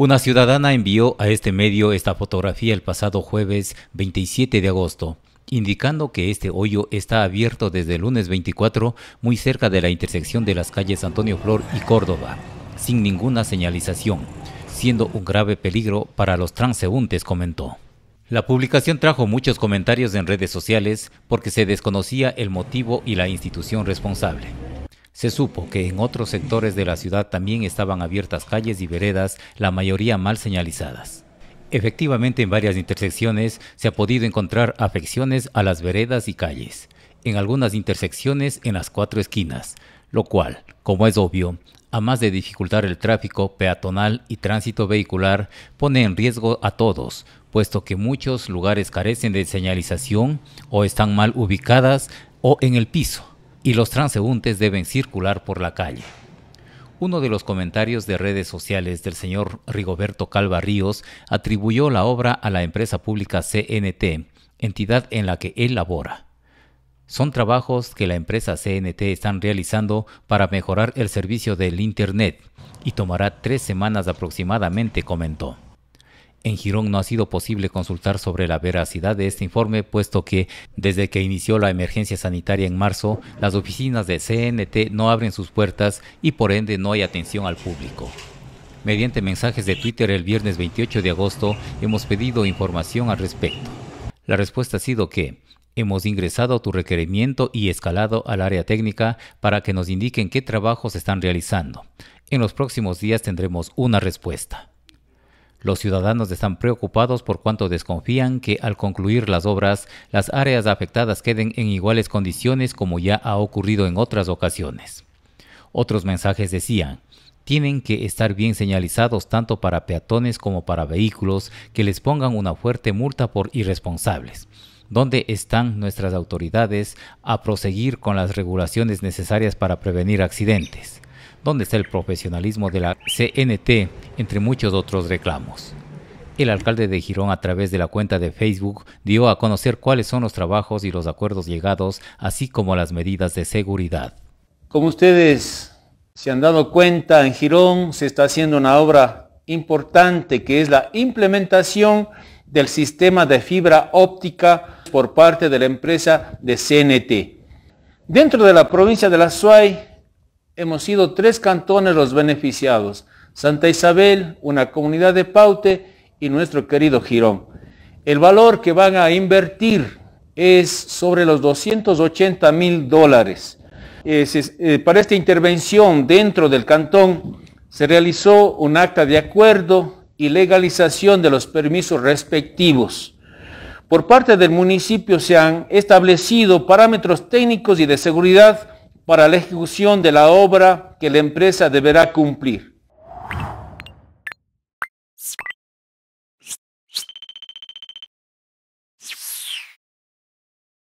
Una ciudadana envió a este medio esta fotografía el pasado jueves 27 de agosto, indicando que este hoyo está abierto desde el lunes 24 muy cerca de la intersección de las calles Antonio Flor y Córdoba, sin ninguna señalización, siendo un grave peligro para los transeúntes, comentó. La publicación trajo muchos comentarios en redes sociales porque se desconocía el motivo y la institución responsable. Se supo que en otros sectores de la ciudad también estaban abiertas calles y veredas, la mayoría mal señalizadas. Efectivamente, en varias intersecciones se ha podido encontrar afecciones a las veredas y calles, en algunas intersecciones en las cuatro esquinas, lo cual, como es obvio, a más de dificultar el tráfico peatonal y tránsito vehicular, pone en riesgo a todos, puesto que muchos lugares carecen de señalización o están mal ubicadas o en el piso y los transeúntes deben circular por la calle. Uno de los comentarios de redes sociales del señor Rigoberto Calva Ríos atribuyó la obra a la empresa pública CNT, entidad en la que él labora. Son trabajos que la empresa CNT están realizando para mejorar el servicio del Internet y tomará tres semanas aproximadamente, comentó. En Girón no ha sido posible consultar sobre la veracidad de este informe, puesto que desde que inició la emergencia sanitaria en marzo, las oficinas de CNT no abren sus puertas y por ende no hay atención al público. Mediante mensajes de Twitter el viernes 28 de agosto hemos pedido información al respecto. La respuesta ha sido que hemos ingresado tu requerimiento y escalado al área técnica para que nos indiquen qué trabajos están realizando. En los próximos días tendremos una respuesta. Los ciudadanos están preocupados por cuanto desconfían que al concluir las obras, las áreas afectadas queden en iguales condiciones como ya ha ocurrido en otras ocasiones. Otros mensajes decían, tienen que estar bien señalizados tanto para peatones como para vehículos que les pongan una fuerte multa por irresponsables. ¿Dónde están nuestras autoridades a proseguir con las regulaciones necesarias para prevenir accidentes? ¿Dónde está el profesionalismo de la CNT? Entre muchos otros reclamos. El alcalde de Girón a través de la cuenta de Facebook dio a conocer cuáles son los trabajos y los acuerdos llegados, así como las medidas de seguridad. Como ustedes se han dado cuenta, en Girón se está haciendo una obra importante que es la implementación del sistema de fibra óptica por parte de la empresa de CNT. Dentro de la provincia de La Suay hemos sido tres cantones los beneficiados, Santa Isabel, una comunidad de Paute y nuestro querido Girón. El valor que van a invertir es sobre los 280 mil dólares. Eh, para esta intervención dentro del cantón se realizó un acta de acuerdo y legalización de los permisos respectivos. Por parte del municipio se han establecido parámetros técnicos y de seguridad para la ejecución de la obra que la empresa deberá cumplir.